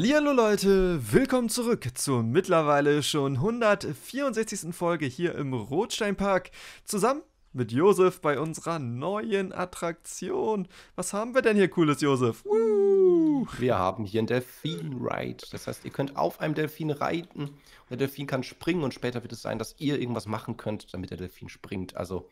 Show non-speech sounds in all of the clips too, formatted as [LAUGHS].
Hallo Leute, willkommen zurück zur mittlerweile schon 164. Folge hier im Rotsteinpark zusammen mit Josef bei unserer neuen Attraktion. Was haben wir denn hier cooles, Josef? Wir haben hier einen Delfin-Ride. Das heißt, ihr könnt auf einem Delfin reiten und der Delfin kann springen und später wird es sein, dass ihr irgendwas machen könnt, damit der Delfin springt. Also,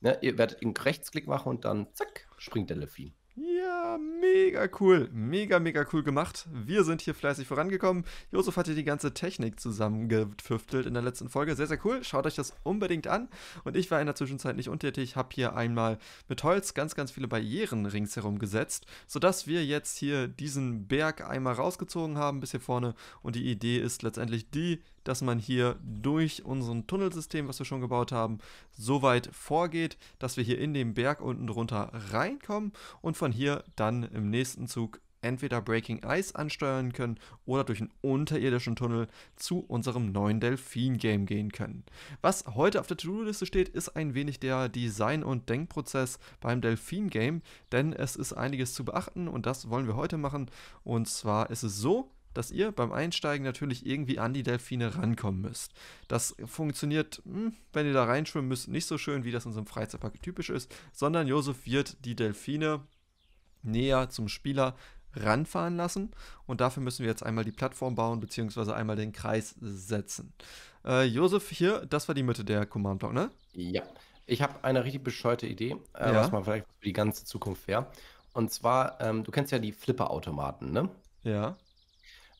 ne, ihr werdet einen Rechtsklick machen und dann zack, springt der Delfin. Ja, mega cool. Mega, mega cool gemacht. Wir sind hier fleißig vorangekommen. Josef hat hier die ganze Technik zusammengepfüftelt in der letzten Folge. Sehr, sehr cool. Schaut euch das unbedingt an. Und ich war in der Zwischenzeit nicht untätig. Ich Habe hier einmal mit Holz ganz, ganz viele Barrieren ringsherum gesetzt, sodass wir jetzt hier diesen Berg einmal rausgezogen haben bis hier vorne. Und die Idee ist letztendlich die, dass man hier durch unseren Tunnelsystem, was wir schon gebaut haben, so weit vorgeht, dass wir hier in den Berg unten drunter reinkommen und von hier dann im nächsten Zug entweder Breaking Ice ansteuern können oder durch einen unterirdischen Tunnel zu unserem neuen Delfin-Game gehen können. Was heute auf der To-Do-Liste steht, ist ein wenig der Design- und Denkprozess beim Delfin-Game, denn es ist einiges zu beachten und das wollen wir heute machen. Und zwar ist es so, dass ihr beim Einsteigen natürlich irgendwie an die Delfine rankommen müsst. Das funktioniert, hm, wenn ihr da reinschwimmen müsst, nicht so schön, wie das in so einem Freizeitpark typisch ist, sondern Josef wird die Delfine näher zum Spieler ranfahren lassen und dafür müssen wir jetzt einmal die Plattform bauen beziehungsweise einmal den Kreis setzen. Äh, Josef, hier, das war die Mitte der Command Block, ne? Ja. Ich habe eine richtig bescheuerte Idee, äh, ja. was mal vielleicht für die ganze Zukunft wäre. Und zwar, ähm, du kennst ja die Flipper-Automaten, ne? Ja.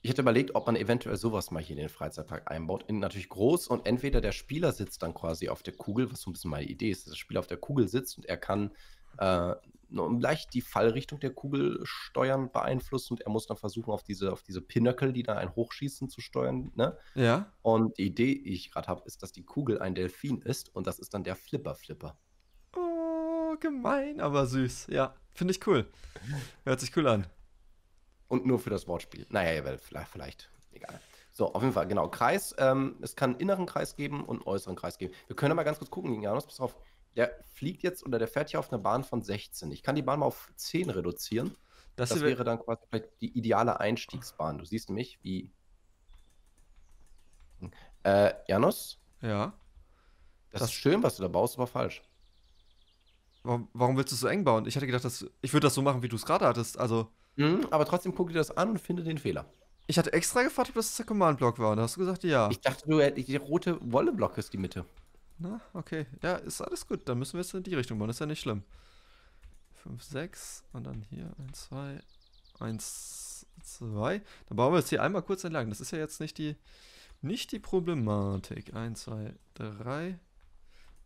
Ich hätte überlegt, ob man eventuell sowas mal hier in den Freizeitpark einbaut. In natürlich groß und entweder der Spieler sitzt dann quasi auf der Kugel, was so ein bisschen meine Idee ist, dass der Spieler auf der Kugel sitzt und er kann äh, leicht die Fallrichtung der Kugel steuern, beeinflussen und er muss dann versuchen, auf diese, auf diese Pinnacle, die da ein Hochschießen zu steuern. Ne? Ja. Und die Idee, die ich gerade habe, ist, dass die Kugel ein Delfin ist und das ist dann der Flipper-Flipper. Oh, gemein, aber süß. Ja, finde ich cool. Hört sich cool an und nur für das Wortspiel. Naja, ja, vielleicht, vielleicht. Egal. So, auf jeden Fall, genau. Kreis, ähm, es kann einen inneren Kreis geben und einen äußeren Kreis geben. Wir können aber ganz kurz gucken Janus, pass auf. Der fliegt jetzt oder der fährt hier auf einer Bahn von 16. Ich kann die Bahn mal auf 10 reduzieren. Das, das wäre dann quasi vielleicht die ideale Einstiegsbahn. Du siehst mich, wie. Äh, Janus? Ja. Das, das ist schön, was du da baust, aber falsch. Warum, warum willst du es so eng bauen? Ich hätte gedacht, dass, ich würde das so machen, wie du es gerade hattest. Also. Mhm, aber trotzdem guckt ihr das an und findet den Fehler. Ich hatte extra gefragt, ob das der Command-Block war. Und da hast du gesagt, ja. Ich dachte, du hättest die rote Wolle-Block ist die Mitte. Na, okay. Ja, ist alles gut. Dann müssen wir jetzt in die Richtung bauen. Ist ja nicht schlimm. 5, 6 und dann hier 1, 2, 1, 2. Dann bauen wir jetzt hier einmal kurz entlang. Das ist ja jetzt nicht die, nicht die Problematik. 1, 2, 3.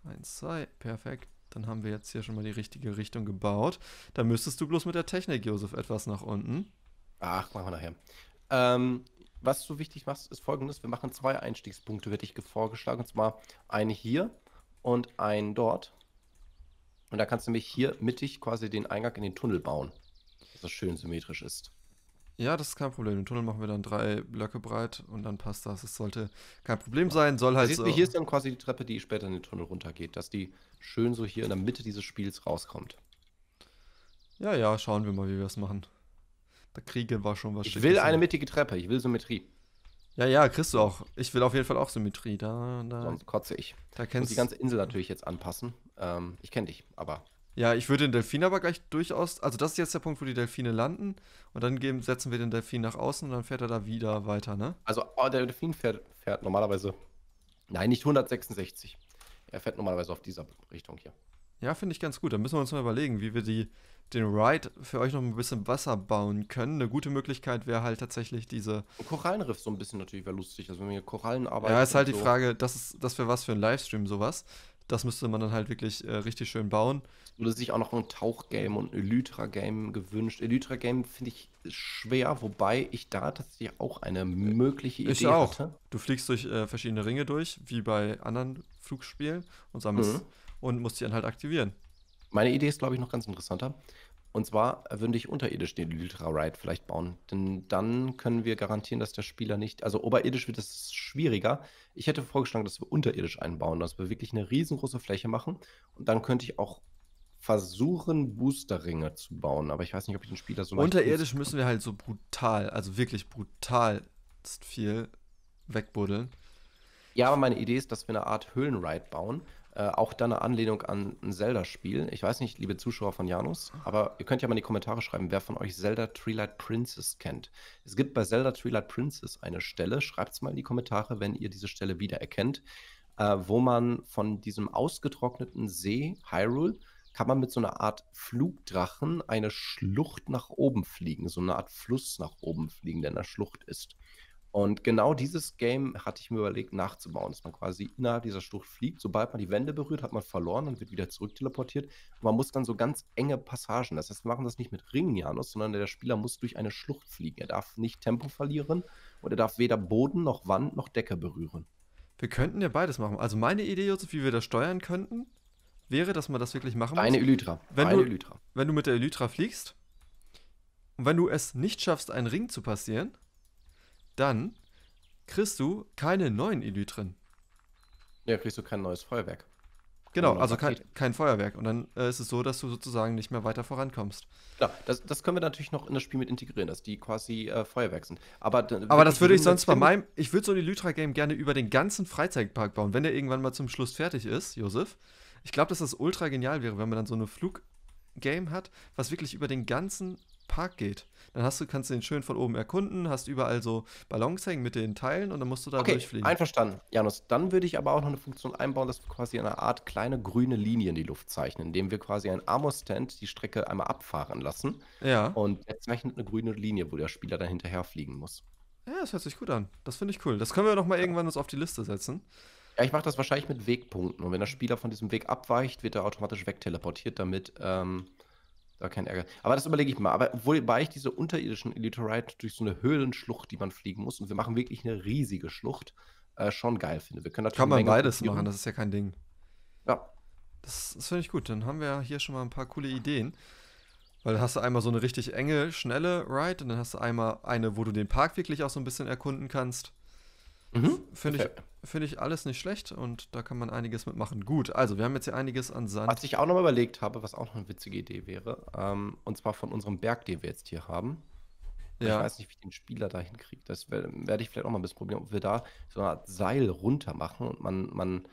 1, 2. Perfekt. Dann haben wir jetzt hier schon mal die richtige Richtung gebaut. Da müsstest du bloß mit der Technik, Josef, etwas nach unten. Ach, machen wir nachher. Ähm, was du wichtig machst, ist folgendes: Wir machen zwei Einstiegspunkte, wird ich vorgeschlagen. Und zwar einen hier und einen dort. Und da kannst du nämlich hier mittig quasi den Eingang in den Tunnel bauen, dass das schön symmetrisch ist. Ja, das ist kein Problem. Den Tunnel machen wir dann drei Blöcke breit und dann passt das. Es sollte kein Problem sein. Soll also halt so. Hier ist dann quasi die Treppe, die später in den Tunnel runtergeht, dass die schön so hier in der Mitte dieses Spiels rauskommt. Ja, ja, schauen wir mal, wie wir das machen. Da kriegen wir schon was Ich will eine mittige Treppe, ich will Symmetrie. Ja, ja, kriegst du auch. Ich will auf jeden Fall auch Symmetrie. Da, da Sonst kotze ich. Da kennst Muss die ganze Insel natürlich jetzt anpassen. Ähm, ich kenne dich, aber ja, ich würde den Delfin aber gleich durchaus. Also, das ist jetzt der Punkt, wo die Delfine landen. Und dann geben, setzen wir den Delfin nach außen und dann fährt er da wieder weiter, ne? Also, oh, der Delfin fährt, fährt normalerweise. Nein, nicht 166. Er fährt normalerweise auf dieser Richtung hier. Ja, finde ich ganz gut. Da müssen wir uns mal überlegen, wie wir die, den Ride für euch noch ein bisschen Wasser bauen können. Eine gute Möglichkeit wäre halt tatsächlich diese. Ein Korallenriff so ein bisschen natürlich wäre lustig. Also wenn wir hier Korallen arbeiten. Ja, ist halt so. die Frage, das ist das für was für ein Livestream sowas. Das müsste man dann halt wirklich äh, richtig schön bauen. Oder sich auch noch ein Tauchgame und ein Elytra-Game gewünscht. Elytra-Game finde ich schwer, wobei ich da tatsächlich auch eine mögliche Idee ich auch. hatte. Du fliegst durch äh, verschiedene Ringe durch, wie bei anderen Flugspielen und sammelst mhm. und musst die dann halt aktivieren. Meine Idee ist, glaube ich, noch ganz interessanter. Und zwar würde ich unterirdisch den Lytra Ride vielleicht bauen. Denn dann können wir garantieren, dass der Spieler nicht. Also oberirdisch wird es schwieriger. Ich hätte vorgeschlagen, dass wir unterirdisch einbauen, dass wir wirklich eine riesengroße Fläche machen. Und dann könnte ich auch versuchen, Boosterringe zu bauen. Aber ich weiß nicht, ob ich den Spieler so Unterirdisch müssen wir halt so brutal, also wirklich brutal viel wegbuddeln. Ja, aber meine Idee ist, dass wir eine Art Höhlenride bauen, äh, auch da eine Anlehnung an ein Zelda-Spiel. Ich weiß nicht, liebe Zuschauer von Janus, aber ihr könnt ja mal in die Kommentare schreiben, wer von euch Zelda Treelight Princess kennt. Es gibt bei Zelda Treelight Princess eine Stelle, schreibt es mal in die Kommentare, wenn ihr diese Stelle wiedererkennt, äh, wo man von diesem ausgetrockneten See Hyrule kann man mit so einer Art Flugdrachen eine Schlucht nach oben fliegen, so eine Art Fluss nach oben fliegen, der in der Schlucht ist. Und genau dieses Game hatte ich mir überlegt nachzubauen, dass man quasi innerhalb dieser Schlucht fliegt. Sobald man die Wände berührt, hat man verloren und wird wieder zurückteleportiert. Und man muss dann so ganz enge Passagen, das heißt, wir machen das nicht mit Ringen, Janus, sondern der Spieler muss durch eine Schlucht fliegen. Er darf nicht Tempo verlieren und er darf weder Boden noch Wand noch Decke berühren. Wir könnten ja beides machen. Also meine Idee, Josef, wie wir das steuern könnten, wäre, dass man das wirklich machen eine muss. Eine Elytra. Wenn, eine du, Elytra. wenn du mit der Elytra fliegst und wenn du es nicht schaffst, einen Ring zu passieren, dann kriegst du keine neuen Elytren. Ja, kriegst du kein neues Feuerwerk. Genau, also kein, kein, Feuerwerk. Und dann äh, ist es so, dass du sozusagen nicht mehr weiter vorankommst. Klar, das, das, können wir natürlich noch in das Spiel mit integrieren, dass die quasi äh, Feuerwerk sind. Aber, Aber das würde ich sonst bei meinem. Ich würde so ein Elytra-Game gerne über den ganzen Freizeitpark bauen, wenn der irgendwann mal zum Schluss fertig ist, Josef. Ich glaube, dass das ultra genial wäre, wenn man dann so ein game hat, was wirklich über den ganzen Park geht. Dann hast du, kannst du den schön von oben erkunden, hast überall so Ballons hängen mit den Teilen und dann musst du da okay, durchfliegen. Einverstanden, Janus. Dann würde ich aber auch noch eine Funktion einbauen, dass wir quasi eine Art kleine grüne Linie in die Luft zeichnen, indem wir quasi einen Armor-Stand die Strecke einmal abfahren lassen. Ja. Und jetzt zeichnet eine grüne Linie, wo der Spieler dann hinterher fliegen muss. Ja, das hört sich gut an. Das finde ich cool. Das können wir noch mal irgendwann uns auf die Liste setzen. Ja, ich mache das wahrscheinlich mit Wegpunkten. Und wenn der Spieler von diesem Weg abweicht, wird er automatisch wegteleportiert, damit ähm, da kein Ärger. Aber das überlege ich mal. Aber wobei ich diese unterirdischen Elite Ride durch so eine Höhlenschlucht, die man fliegen muss, und wir machen wirklich eine riesige Schlucht, äh, schon geil finde. Wir können natürlich Kann man beides machen, das ist ja kein Ding. Ja. Das, das finde ich gut. Dann haben wir hier schon mal ein paar coole Ideen. Weil dann hast du einmal so eine richtig enge, schnelle Ride und dann hast du einmal eine, wo du den Park wirklich auch so ein bisschen erkunden kannst. Mhm. Finde okay. ich finde ich alles nicht schlecht und da kann man einiges mitmachen. Gut, also wir haben jetzt hier einiges an Sand. Was ich auch noch überlegt habe, was auch noch eine witzige Idee wäre, ähm, und zwar von unserem Berg, den wir jetzt hier haben. Ja. Ich weiß nicht, wie ich den Spieler da hinkriege. Das werde werd ich vielleicht auch mal ein bisschen probieren, ob wir da so eine Art Seil runter machen und man, man,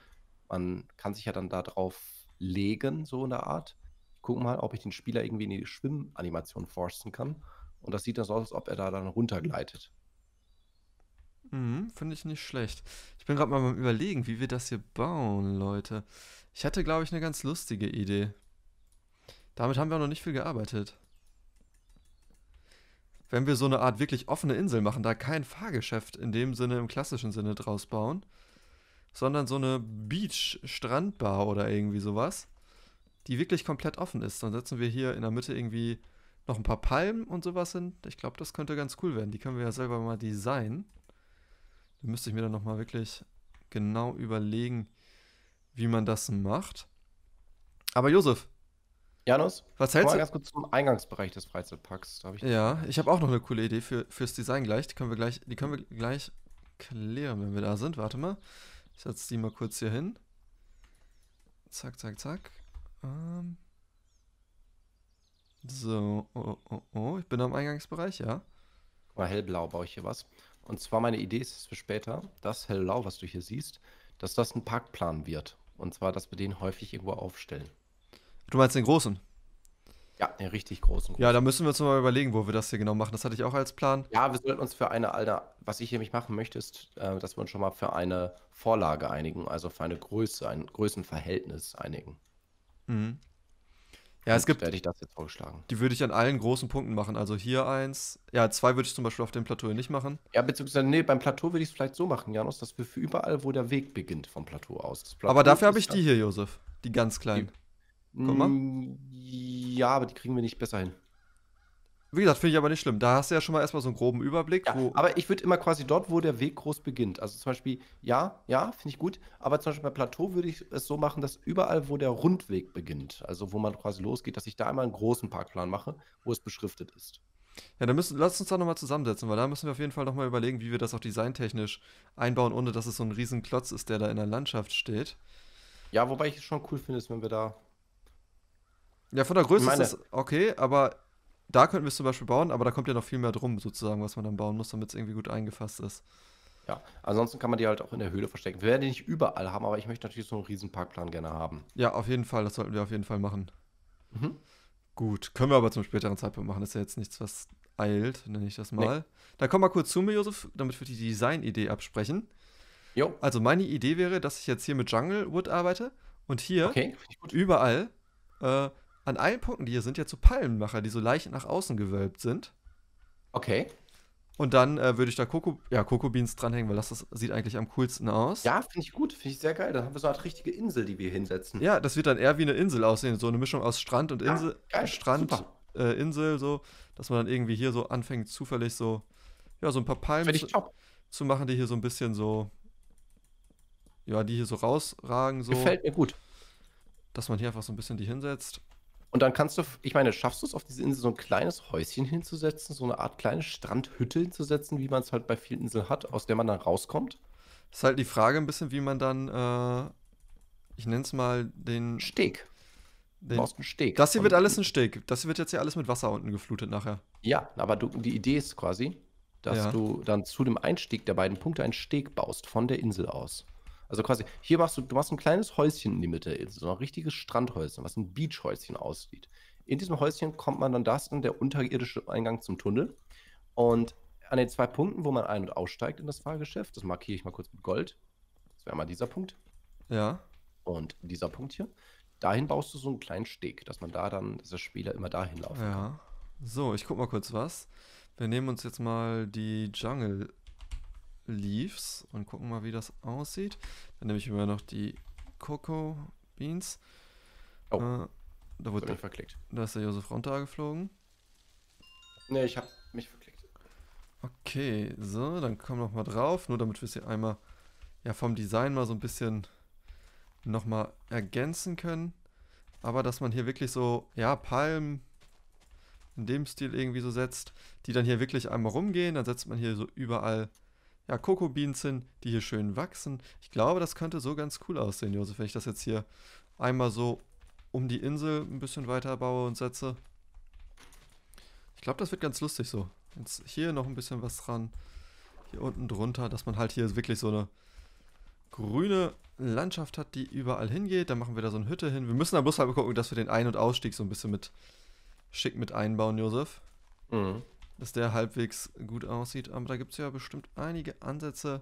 man kann sich ja dann da drauf legen, so in der Art. Ich gucke mal, ob ich den Spieler irgendwie in die Schwimmanimation forsten kann. Und das sieht dann so aus, als ob er da dann runtergleitet. Mhm, finde ich nicht schlecht. Ich bin gerade mal beim Überlegen, wie wir das hier bauen, Leute. Ich hatte, glaube ich, eine ganz lustige Idee. Damit haben wir auch noch nicht viel gearbeitet. Wenn wir so eine Art wirklich offene Insel machen, da kein Fahrgeschäft in dem Sinne, im klassischen Sinne draus bauen, sondern so eine Beach-Strandbar oder irgendwie sowas, die wirklich komplett offen ist. Dann setzen wir hier in der Mitte irgendwie noch ein paar Palmen und sowas hin. Ich glaube, das könnte ganz cool werden. Die können wir ja selber mal designen. Da müsste ich mir dann nochmal wirklich genau überlegen, wie man das macht. Aber Josef. Janus, was hältst du? ganz kurz zum Eingangsbereich des Freizeitparks. Ich ja, ich habe auch noch eine coole Idee für, fürs Design gleich. Die können wir gleich, die können wir gleich klären, wenn wir da sind. Warte mal. Ich setze die mal kurz hier hin. Zack, zack, zack. Ähm. So, oh, oh, oh. Ich bin am Eingangsbereich, ja. War hellblau baue ich hier was. Und zwar meine Idee ist es für später, das Hellau, was du hier siehst, dass das ein Parkplan wird. Und zwar, dass wir den häufig irgendwo aufstellen. Du meinst den großen? Ja, den richtig großen, großen. Ja, da müssen wir uns mal überlegen, wo wir das hier genau machen. Das hatte ich auch als Plan. Ja, wir sollten uns für eine, Alter, was ich nämlich machen möchte, ist, äh, dass wir uns schon mal für eine Vorlage einigen, also für eine Größe, ein Größenverhältnis einigen. Mhm. Ja, es gibt. Hätte ich das jetzt vorgeschlagen. Die würde ich an allen großen Punkten machen. Also hier eins. Ja, zwei würde ich zum Beispiel auf dem Plateau nicht machen. Ja, beziehungsweise, nee, beim Plateau würde ich es vielleicht so machen, Janus, dass wir für überall, wo der Weg beginnt, vom Plateau aus. Plateau aber dafür habe ich die halt hier, Josef. Die ganz kleinen. Guck mal. Mm, ja, aber die kriegen wir nicht besser hin. Wie gesagt, finde ich aber nicht schlimm. Da hast du ja schon mal erstmal so einen groben Überblick. Ja, aber ich würde immer quasi dort, wo der Weg groß beginnt. Also zum Beispiel, ja, ja, finde ich gut. Aber zum Beispiel bei Plateau würde ich es so machen, dass überall, wo der Rundweg beginnt, also wo man quasi losgeht, dass ich da einmal einen großen Parkplan mache, wo es beschriftet ist. Ja, dann müssen, lass uns da nochmal zusammensetzen, weil da müssen wir auf jeden Fall nochmal überlegen, wie wir das auch designtechnisch einbauen, ohne dass es so ein riesen Klotz ist, der da in der Landschaft steht. Ja, wobei ich es schon cool finde, ist, wenn wir da ja, von der Größe meine, ist es okay, aber da könnten wir es zum Beispiel bauen, aber da kommt ja noch viel mehr drum, sozusagen, was man dann bauen muss, damit es irgendwie gut eingefasst ist. Ja, ansonsten kann man die halt auch in der Höhle verstecken. Wir werden die nicht überall haben, aber ich möchte natürlich so einen riesen Parkplan gerne haben. Ja, auf jeden Fall, das sollten wir auf jeden Fall machen. Mhm. Gut, können wir aber zum späteren Zeitpunkt machen. Das ist ja jetzt nichts, was eilt, nenne ich das mal. Nee. Dann komm mal kurz zu mir, Josef, damit wir die Design-Idee absprechen. Jo. Also meine Idee wäre, dass ich jetzt hier mit Junglewood arbeite und hier okay, überall äh, an allen Punkten, die hier sind, ja zu Palmenmacher, die so leicht nach außen gewölbt sind. Okay. Und dann äh, würde ich da Coco, ja, Coco Beans dranhängen, weil das, das sieht eigentlich am coolsten aus. Ja, finde ich gut, finde ich sehr geil. Dann haben wir so eine Art richtige Insel, die wir hinsetzen. Ja, das wird dann eher wie eine Insel aussehen, so eine Mischung aus Strand und Insel. Ja, geil, Strand, äh, Insel, so, dass man dann irgendwie hier so anfängt, zufällig so, ja, so ein paar Palmen zu, zu, machen, die hier so ein bisschen so, ja, die hier so rausragen. So, Gefällt mir gut. Dass man hier einfach so ein bisschen die hinsetzt. Und dann kannst du, ich meine, schaffst du es auf diese Insel so ein kleines Häuschen hinzusetzen, so eine Art kleine Strandhütte hinzusetzen, wie man es halt bei vielen Inseln hat, aus der man dann rauskommt? Das ist halt die Frage ein bisschen, wie man dann, äh, ich nenne es mal den. Steg. Den, du einen Steg. Das hier wird alles ein Steg. Das hier wird jetzt hier alles mit Wasser unten geflutet nachher. Ja, aber du, die Idee ist quasi, dass ja. du dann zu dem Einstieg der beiden Punkte einen Steg baust, von der Insel aus. Also quasi, hier machst du, du machst ein kleines Häuschen in die Mitte, so ein richtiges Strandhäuschen, was ein Beachhäuschen aussieht. In diesem Häuschen kommt man dann, das ist dann der unterirdische Eingang zum Tunnel. Und an den zwei Punkten, wo man ein- und aussteigt in das Fahrgeschäft, das markiere ich mal kurz mit Gold. Das wäre mal dieser Punkt. Ja. Und dieser Punkt hier. Dahin baust du so einen kleinen Steg, dass man da dann, dass der Spieler immer dahin laufen ja. kann. Ja. So, ich guck mal kurz was. Wir nehmen uns jetzt mal die Jungle Leaves und gucken mal, wie das aussieht. Dann nehme ich immer noch die Coco Beans. Oh. Äh, da wurde mich verklickt. Da ist der Josef runtergeflogen. geflogen. Ne, ich habe mich verklickt. Okay, so, dann kommen wir nochmal drauf, nur damit wir es hier einmal ja, vom Design mal so ein bisschen nochmal ergänzen können. Aber dass man hier wirklich so, ja, Palmen in dem Stil irgendwie so setzt, die dann hier wirklich einmal rumgehen, dann setzt man hier so überall ja, Kokobienen sind, die hier schön wachsen. Ich glaube, das könnte so ganz cool aussehen, Josef, wenn ich das jetzt hier einmal so um die Insel ein bisschen weiter baue und setze. Ich glaube, das wird ganz lustig so. Jetzt hier noch ein bisschen was dran. Hier unten drunter, dass man halt hier wirklich so eine grüne Landschaft hat, die überall hingeht. Dann machen wir da so eine Hütte hin. Wir müssen da bloß halt gucken, dass wir den Ein- und Ausstieg so ein bisschen mit schick mit einbauen, Josef. Mhm dass der halbwegs gut aussieht. Aber da gibt es ja bestimmt einige Ansätze,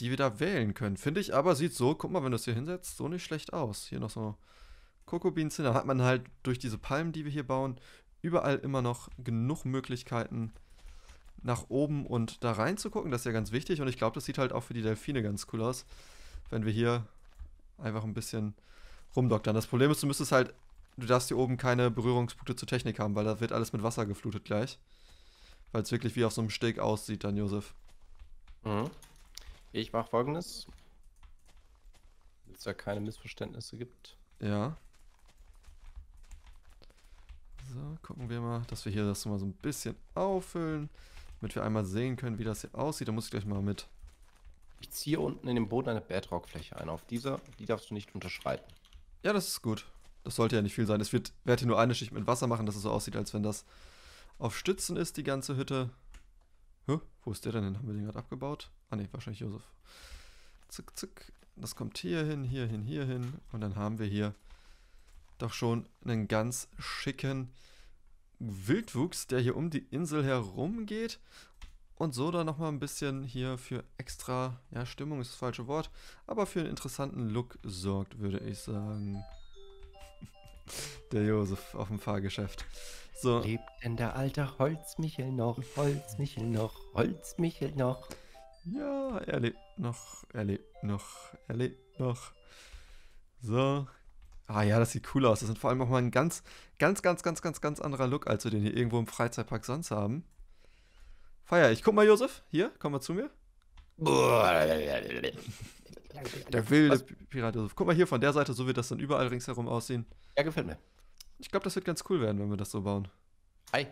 die wir da wählen können. Finde ich aber, sieht so, guck mal, wenn du es hier hinsetzt, so nicht schlecht aus. Hier noch so Kokobinzen. Da hat man halt durch diese Palmen, die wir hier bauen, überall immer noch genug Möglichkeiten nach oben und da reinzugucken. Das ist ja ganz wichtig und ich glaube, das sieht halt auch für die Delfine ganz cool aus, wenn wir hier einfach ein bisschen rumdoktern. Das Problem ist, du müsstest halt, du darfst hier oben keine Berührungspunkte zur Technik haben, weil da wird alles mit Wasser geflutet gleich weil es wirklich wie auf so einem Steg aussieht dann, Josef. Mhm. Ich mache folgendes. Damit es da keine Missverständnisse gibt. Ja. So, gucken wir mal, dass wir hier das mal so ein bisschen auffüllen, damit wir einmal sehen können, wie das hier aussieht. Da muss ich gleich mal mit. Ich ziehe unten in den Boden eine Bedrock-Fläche ein. Auf dieser, die darfst du nicht unterschreiten. Ja, das ist gut. Das sollte ja nicht viel sein. Es wird, werde hier nur eine Schicht mit Wasser machen, dass es so aussieht, als wenn das auf Stützen ist die ganze Hütte. Hä? Wo ist der denn? Haben wir den gerade abgebaut? Ah ne, wahrscheinlich Josef. Zick, zick. Das kommt hier hin, hier hin, hier hin. Und dann haben wir hier doch schon einen ganz schicken Wildwuchs, der hier um die Insel herumgeht. Und so dann nochmal ein bisschen hier für extra, ja, Stimmung ist das falsche Wort, aber für einen interessanten Look sorgt, würde ich sagen. Der Josef auf dem Fahrgeschäft. So. Lebt denn der alte Holzmichel noch, Holzmichel noch, Holzmichel noch? Ja, er lebt noch, er lebt noch, er lebt noch. So. Ah ja, das sieht cool aus. Das sind vor allem auch mal ein ganz, ganz, ganz, ganz, ganz, ganz anderer Look, als wir den hier irgendwo im Freizeitpark sonst haben. Feier ich. Guck mal, Josef. Hier, komm mal zu mir. [LAUGHS] Der wilde Was? Guck mal hier von der Seite, so wird das dann überall ringsherum aussehen. Ja, gefällt mir. Ich glaube, das wird ganz cool werden, wenn wir das so bauen. Hi.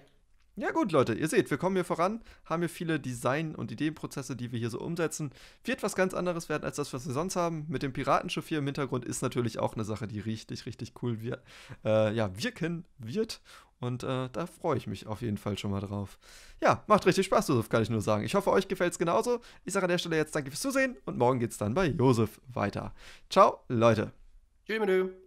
Ja gut, Leute, ihr seht, wir kommen hier voran, haben hier viele Design- und Ideenprozesse, die wir hier so umsetzen. Wird was ganz anderes werden, als das, was wir sonst haben. Mit dem Piratenschiff hier im Hintergrund ist natürlich auch eine Sache, die richtig, richtig cool wir, äh, ja, wirken wird. Und äh, da freue ich mich auf jeden Fall schon mal drauf. Ja, macht richtig Spaß, Josef, kann ich nur sagen. Ich hoffe, euch gefällt es genauso. Ich sage an der Stelle jetzt danke fürs Zusehen und morgen geht's dann bei Josef weiter. Ciao, Leute. Tschüss,